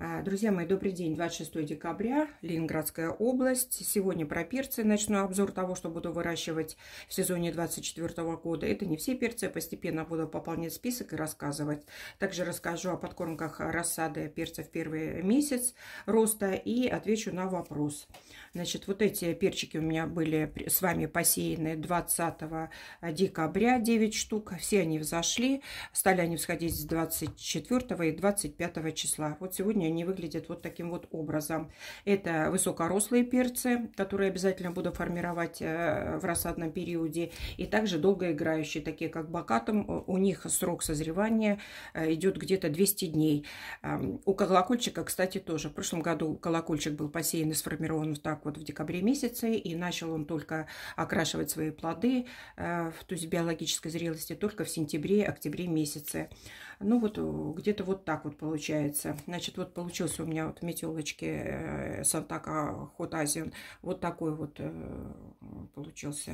А, друзья мои, добрый день, 26 декабря, Ленинградская область. Сегодня про перцы начну обзор того, что буду выращивать в сезоне 24 года. Это не все перцы, я постепенно буду пополнять список и рассказывать. Также расскажу о подкормках рассады перцев первый месяц роста и отвечу на вопрос. Значит, вот эти перчики у меня были с вами посеяны 20 декабря, 9 штук. Все они взошли, стали они всходить с 24 и 25 числа. Вот сегодня сочетании они выглядят вот таким вот образом. Это высокорослые перцы, которые обязательно буду формировать э, в рассадном периоде, и также долгоиграющие, такие как бакатом. У них срок созревания э, идет где-то 200 дней. Эм, у колокольчика, кстати, тоже. В прошлом году колокольчик был посеян и сформирован так вот в декабре месяце, и начал он только окрашивать свои плоды, э, то есть биологической зрелости, только в сентябре-октябре месяце. Ну вот где-то вот так вот получается. Значит, вот получился у меня вот в метелочке э, Сантака Хот Азиан. Вот такой вот э, получился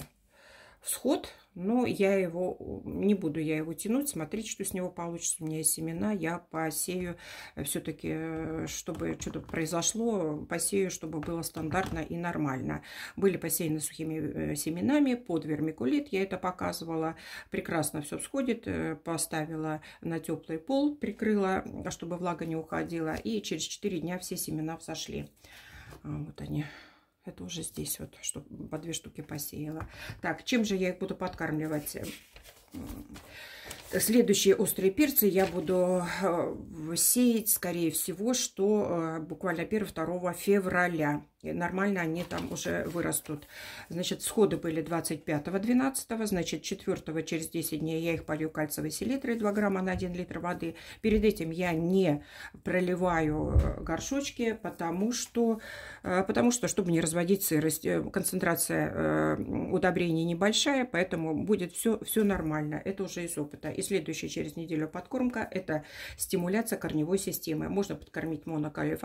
всход, но я его не буду я его тянуть, смотреть, что с него получится. У меня есть семена, я посею э, все-таки, э, чтобы что-то произошло, посею, чтобы было стандартно и нормально. Были посеяны сухими э, семенами под вермикулит, я это показывала. Прекрасно все всходит, поставила на теплый пол, прикрыла, чтобы влага не уходила, и через 4 дня все семена взошли. А, вот они. Это уже здесь вот, что по две штуки посеяла. Так, чем же я их буду подкармливать? Следующие острые перцы я буду э, сеять, скорее всего, что э, буквально 1-2 февраля. И нормально они там уже вырастут. Значит, сходы были 25-12, значит, 4 через 10 дней я их полью кальциевой селитрой 2 грамма на 1 литр воды. Перед этим я не проливаю э, горшочки, потому что, э, потому что чтобы не разводить сырость, э, концентрация удобрений небольшая, поэтому будет все, все нормально. Это уже из опыта. И следующая через неделю подкормка – это стимуляция корневой системы. Можно подкормить монокалию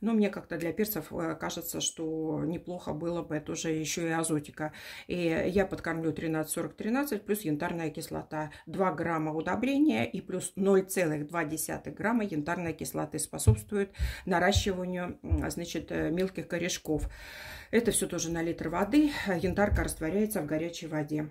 но мне как-то для перцев кажется, кажется, что неплохо было бы, это уже еще и азотика. И я подкормлю 13-40-13 плюс янтарная кислота. 2 грамма удобрения и плюс 0,2 грамма янтарной кислоты способствует наращиванию значит, э, мелких корешков. Это все тоже на литр воды. Янтарка растворяется в горячей воде.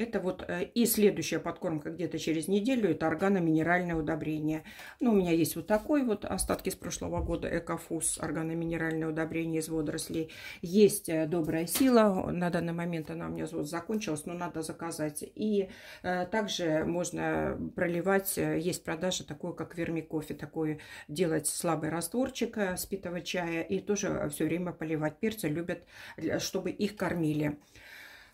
Это вот э, и следующая подкормка где-то через неделю. Это органоминеральное удобрение. Ну, у меня есть вот такой вот остатки с прошлого года. Экофуз, органоминеральное удобрение из водорослей. Есть э, добрая сила. На данный момент она у меня вот закончилась, но надо заказать. И э, также можно проливать, есть продажа такое, как вермикофе. Такое делать слабый растворчик спитого чая. И тоже все время поливать. Перцы любят, чтобы их кормили.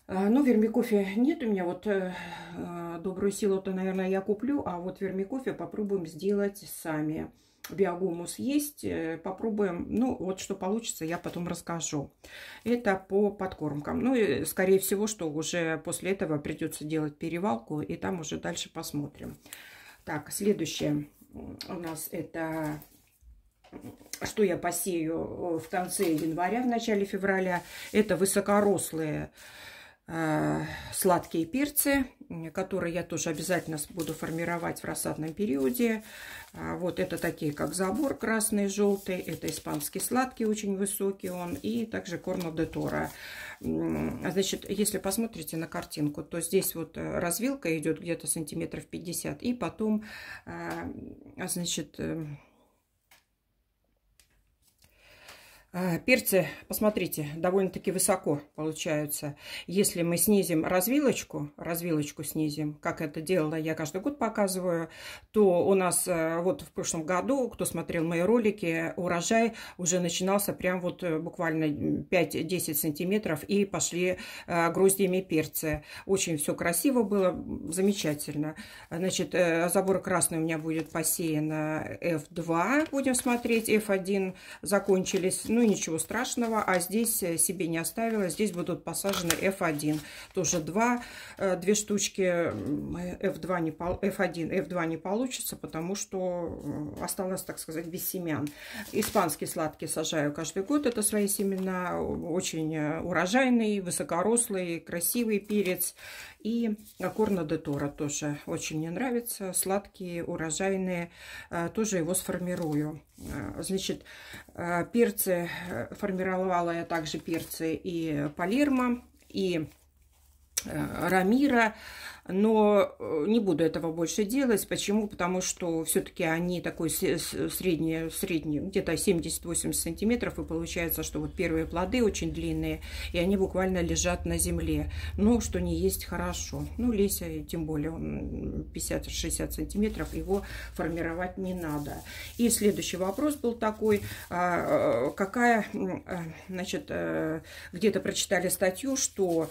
А, ну, вермикофе нет у меня. Вот э, а, добрую силу-то, наверное, я куплю. А вот вермикофе попробуем сделать сами. Биогумус есть. Э, попробуем. Ну, вот что получится, я потом расскажу. Это по подкормкам. Ну, и, скорее всего, что уже после этого придется делать перевалку. И там уже дальше посмотрим. Так, следующее у нас это что я посею э, в конце января, в начале февраля. Это высокорослые Э, сладкие перцы, которые я тоже обязательно буду формировать в рассадном периоде. А, вот это такие, как забор красный, желтый, это испанский сладкий, очень высокий он, и также корно де Тора. А значит, если посмотрите на картинку, то здесь вот э, развилка идет где-то сантиметров 50, и потом, э, а значит, А, перцы, посмотрите, довольно-таки высоко получаются. Если мы снизим развилочку, развилочку снизим, как это делала я каждый год показываю, то у нас э, вот в прошлом году, кто смотрел мои ролики, урожай уже начинался прям вот э, буквально 5-10 сантиметров и пошли э, гроздьями перцы. Очень все красиво было, замечательно. Значит, забор красный у меня будет посеян F2, будем смотреть, F1 закончились, ну ничего страшного, а здесь э, себе не оставила, здесь будут посажены F1, тоже 2, 2 э, штучки, F2 не, F1, F2 не получится, потому что э, осталось, так сказать, без семян. Испанский сладкий сажаю каждый год, это свои семена, очень урожайный, высокорослый, красивый перец, и Корна де Тора тоже очень мне нравится, сладкие, урожайные, тоже его сформирую. Э, значит, э, перцы, э, формировала я также перцы и палирма, и Э, Рамира, но э, не буду этого больше делать. Почему? Потому что все-таки они такой средний, средний где-то 70-80 сантиметров, и получается, что вот первые плоды очень длинные, и они буквально лежат на земле. Но что не есть хорошо. Ну, Леся, тем более, он 50-60 сантиметров, его формировать не надо. И следующий вопрос был такой, а, э, какая, значит, где-то прочитали статью, что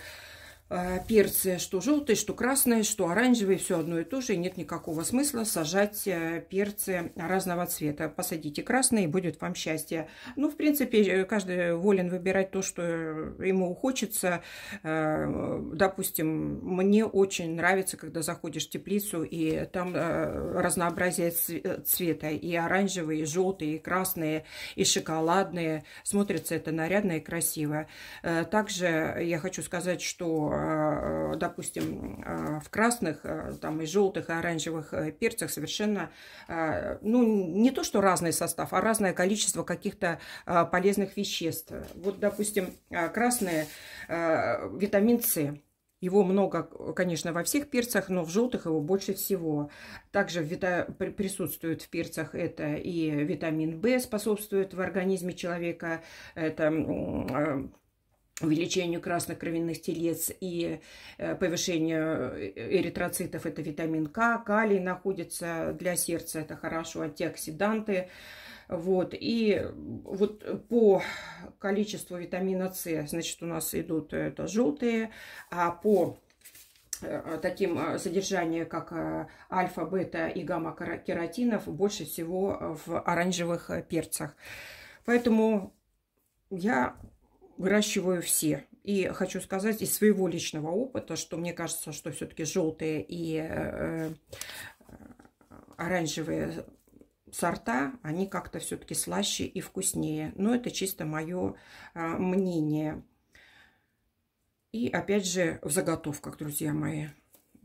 Э, перцы, что желтые, что красные, что оранжевые, все одно и то же. И нет никакого смысла сажать э, перцы разного цвета. Посадите красные, будет вам счастье. Ну, в принципе, э, каждый волен выбирать то, что ему хочется. Допустим, мне очень нравится, когда заходишь в теплицу, и там разнообразие цвета. И оранжевые, и желтые, и красные, и шоколадные. Смотрится это нарядно и красиво. Также я хочу сказать, что Э, допустим, э, в красных, э, там и желтых, и оранжевых перцах совершенно, ну, не то что разный состав, а разное количество каких-то полезных веществ. Вот, допустим, красные витамин С. Его много, конечно, во всех перцах, но в желтых его больше всего. Также вита... присутствует в перцах это и витамин В способствует в организме человека. Это увеличению красных кровяных телец и э, повышению э, эритроцитов. Это витамин К, калий находится для сердца, это хорошо, антиоксиданты. Вот, и вот по количеству витамина С, значит, у нас идут э, это желтые, а по таким содержанию, как альфа, бета и гамма-кератинов, больше всего в оранжевых перцах. Поэтому я выращиваю все. И хочу сказать из своего личного опыта, что мне кажется, что все-таки желтые и э, э, оранжевые сорта, они как-то все-таки слаще и вкуснее. Но это чисто мое э, мнение. И опять же в заготовках, друзья мои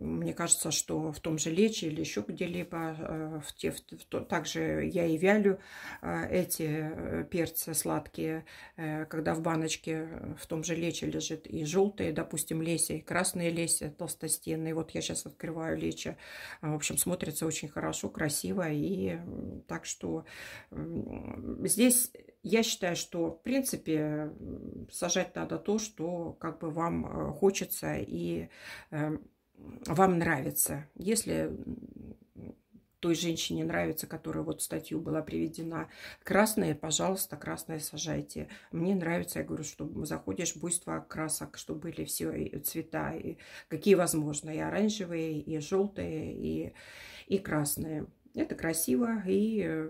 мне кажется, что в том же лече или еще где-либо, э, в те, в, то также я и вялю э, эти э, перцы сладкие, когда в баночке в том же лече лежит и желтые, допустим, леси, и красные леси толстостенные. Вот я сейчас открываю лече. В общем, смотрится очень хорошо, красиво. И так что здесь я считаю, что, в принципе, сажать надо то, что как бы вам хочется и вам нравится. Если той женщине нравится, которая вот статью была приведена. Красные, пожалуйста, красные сажайте. Мне нравится, я говорю, что заходишь, буйство красок, чтобы были все и цвета, и какие возможно, и оранжевые, и желтые, и, и красные. Это красиво, и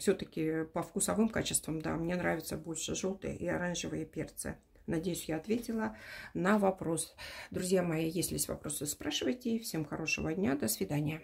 все-таки по вкусовым качествам, да, мне нравятся больше желтые и оранжевые перцы. Надеюсь, я ответила на вопрос. Друзья мои, если есть вопросы, спрашивайте. Всем хорошего дня. До свидания.